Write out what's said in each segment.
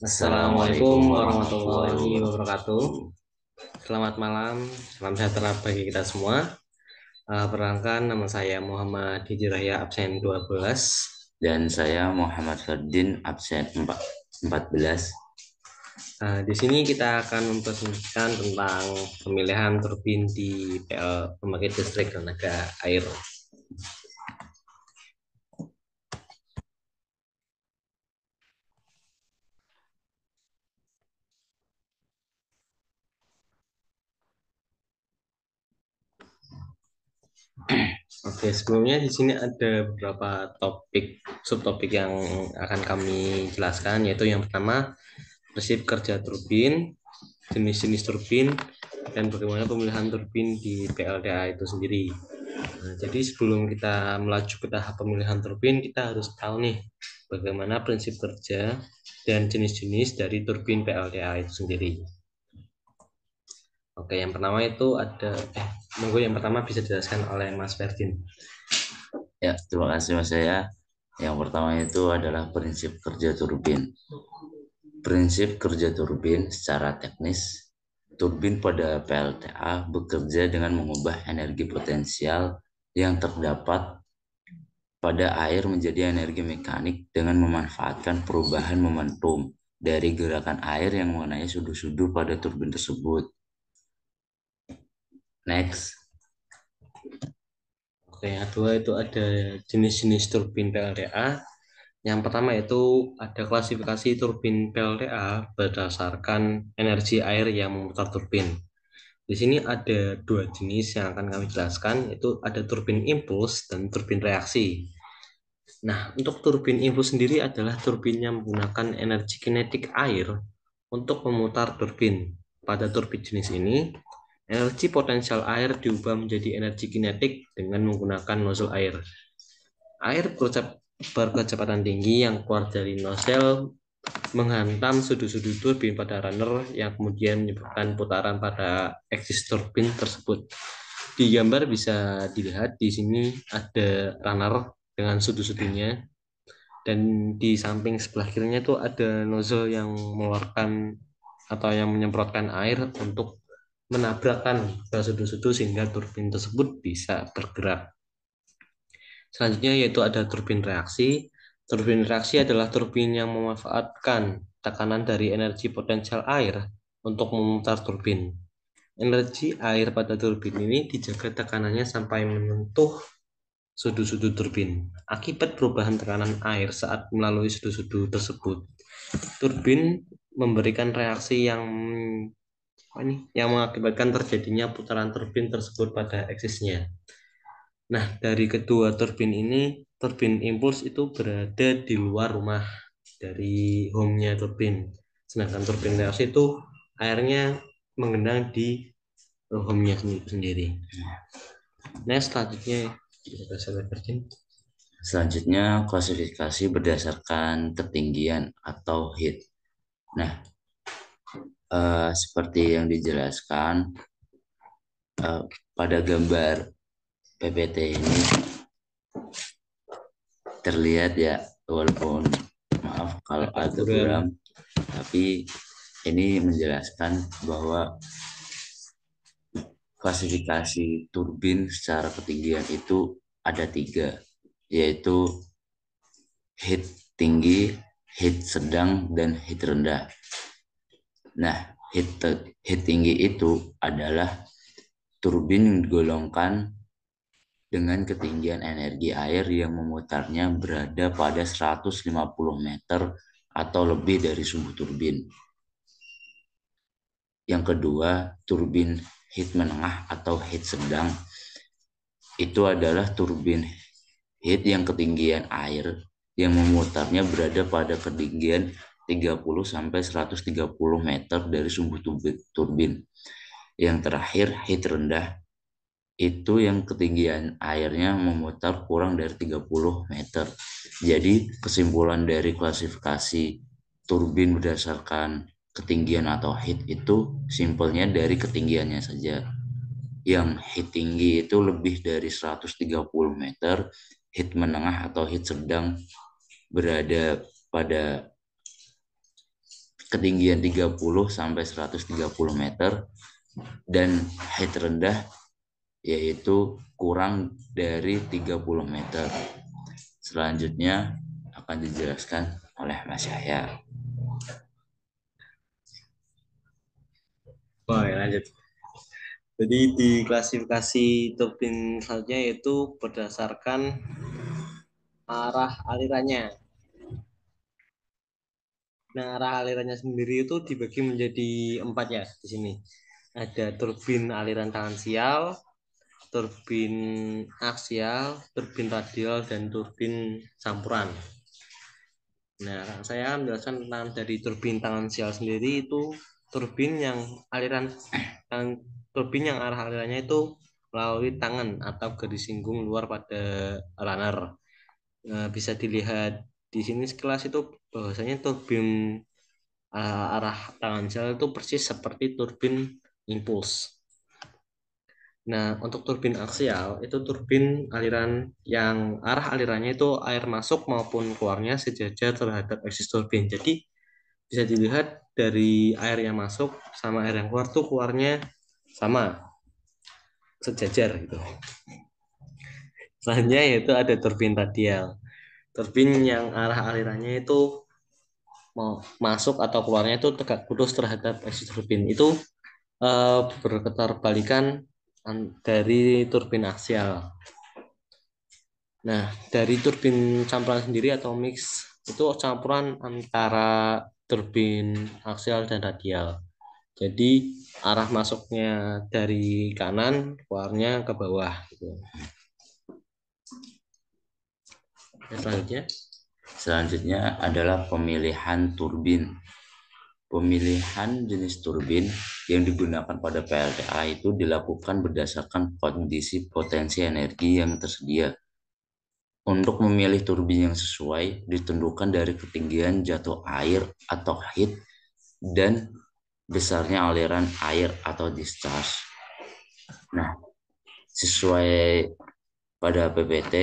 Assalamualaikum warahmatullahi wabarakatuh. Selamat malam, salam sejahtera bagi kita semua. Uh, perkenalkan nama saya Muhammad Hijrahya absen 12 dan saya Muhammad Ferdin absen 4, 14. Uh, di sini kita akan mempresentasikan tentang pemilihan turbin di PL Pembangkit Listrik Tenaga Air. Oke, sebelumnya di sini ada beberapa topik subtopik yang akan kami jelaskan yaitu yang pertama prinsip kerja turbin, jenis-jenis turbin dan bagaimana pemilihan turbin di PLDA itu sendiri. Nah, jadi sebelum kita melaju ke tahap pemilihan turbin, kita harus tahu nih bagaimana prinsip kerja dan jenis-jenis dari turbin PLDA itu sendiri. Oke, yang pertama itu ada eh monggo yang pertama bisa dijelaskan oleh Mas Ferdin. Ya, terima kasih Mas saya. Yang pertama itu adalah prinsip kerja turbin. Prinsip kerja turbin secara teknis, turbin pada PLTA bekerja dengan mengubah energi potensial yang terdapat pada air menjadi energi mekanik dengan memanfaatkan perubahan momentum dari gerakan air yang mengenai sudu-sudu pada turbin tersebut. Next. Oke, A2 itu ada jenis-jenis turbin PLDA. Yang pertama itu ada klasifikasi turbin PLDA berdasarkan energi air yang memutar turbin. Di sini ada dua jenis yang akan kami jelaskan, yaitu ada turbin impuls dan turbin reaksi. Nah, untuk turbin impuls sendiri adalah turbin yang menggunakan energi kinetik air untuk memutar turbin. Pada turbin jenis ini, Energi potensial air diubah menjadi energi kinetik dengan menggunakan nozzle air. Air berkecepatan tinggi yang keluar dari nozzle menghantam sudut-sudut turbin pada runner yang kemudian menyebabkan putaran pada eksis turbin tersebut. Di gambar bisa dilihat di sini ada runner dengan sudut-sudutnya dan di samping sebelah kirinya itu ada nozzle yang mengeluarkan atau yang menyemprotkan air untuk menabrakkan ke sudut-sudut sehingga turbin tersebut bisa bergerak. Selanjutnya yaitu ada turbin reaksi. Turbin reaksi adalah turbin yang memanfaatkan tekanan dari energi potensial air untuk memutar turbin. Energi air pada turbin ini dijaga tekanannya sampai menyentuh sudut-sudut turbin. Akibat perubahan tekanan air saat melalui sudut-sudut tersebut, turbin memberikan reaksi yang ini yang mengakibatkan terjadinya putaran turbin tersebut pada eksisnya. Nah, dari kedua turbin ini, turbin impuls itu berada di luar rumah dari home-nya turbin. Sedangkan turbin reaksi itu airnya mengenang di home-nya sendiri. Nah, selanjutnya kita Selanjutnya klasifikasi berdasarkan ketinggian atau heat. Nah, uh, seperti yang dijelaskan uh, pada gambar PPT ini terlihat ya walaupun maaf kalau agak buram tapi ini menjelaskan bahwa klasifikasi turbin secara ketinggian itu ada tiga yaitu heat tinggi, heat sedang, dan heat rendah. Nah, heat, heat tinggi itu adalah turbin yang digolongkan dengan ketinggian energi air yang memutarnya berada pada 150 meter atau lebih dari sumbu turbin. Yang kedua, turbin heat menengah atau heat sedang. Itu adalah turbin heat yang ketinggian air yang memutarnya berada pada ketinggian 30 sampai 130 meter dari sumbu turbin. Yang terakhir heat rendah itu yang ketinggian airnya memutar kurang dari 30 meter. Jadi kesimpulan dari klasifikasi turbin berdasarkan ketinggian atau heat itu simpelnya dari ketinggiannya saja. Yang heat tinggi itu lebih dari 130 meter, heat menengah atau heat sedang berada pada ketinggian 30 sampai 130 meter dan height rendah yaitu kurang dari 30 meter. Selanjutnya akan dijelaskan oleh Mas Yahya. Baik, ya, lanjut. Jadi di klasifikasi turbin selanjutnya yaitu berdasarkan arah alirannya. Nah, arah alirannya sendiri itu dibagi menjadi empat ya di sini. Ada turbin aliran tangensial, turbin aksial, turbin radial, dan turbin campuran. Nah, saya akan menjelaskan tentang dari turbin tangensial sendiri itu turbin yang aliran turbin yang arah alirannya itu melalui tangan atau garis singgung luar pada runner. Nah, bisa dilihat di sini sekelas itu bahwasanya turbin uh, arah tangan jalan itu persis seperti turbin impuls. Nah, untuk turbin aksial itu turbin aliran yang arah alirannya itu air masuk maupun keluarnya sejajar terhadap eksis turbin. Jadi bisa dilihat dari air yang masuk sama air yang keluar tuh keluarnya sama sejajar gitu. Selanjutnya yaitu ada turbin radial turbin yang arah alirannya itu mau masuk atau keluarnya itu tegak lurus terhadap eksis turbin itu eh, berketar balikan dari turbin aksial. Nah, dari turbin campuran sendiri atau mix itu campuran antara turbin aksial dan radial. Jadi arah masuknya dari kanan, keluarnya ke bawah gitu selanjutnya selanjutnya adalah pemilihan turbin pemilihan jenis turbin yang digunakan pada PLTA itu dilakukan berdasarkan kondisi potensi energi yang tersedia. Untuk memilih turbin yang sesuai ditentukan dari ketinggian jatuh air atau heat dan besarnya aliran air atau discharge. Nah, sesuai pada PPT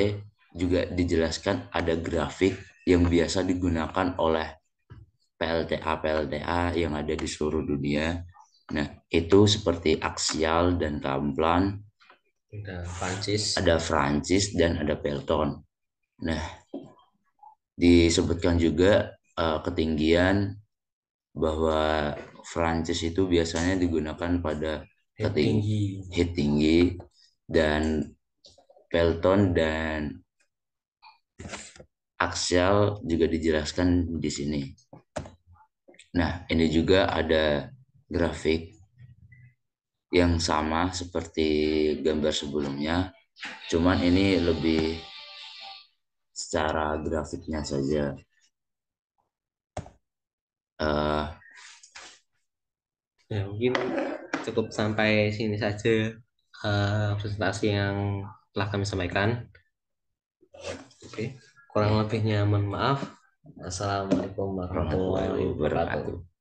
juga dijelaskan ada grafik yang biasa digunakan oleh PLTA-PLTA yang ada di seluruh dunia. Nah, itu seperti aksial dan kamplan. Ada Francis. Ada Francis dan ada Pelton. Nah, disebutkan juga uh, ketinggian bahwa Francis itu biasanya digunakan pada heat tinggi. tinggi dan Pelton dan aksial juga dijelaskan di sini. Nah, ini juga ada grafik yang sama seperti gambar sebelumnya, cuman ini lebih secara grafiknya saja. Uh, nah, mungkin cukup sampai sini saja uh, presentasi yang telah kami sampaikan. Oke. Kurang lebihnya mohon Maaf. Assalamualaikum warahmatullahi wabarakatuh.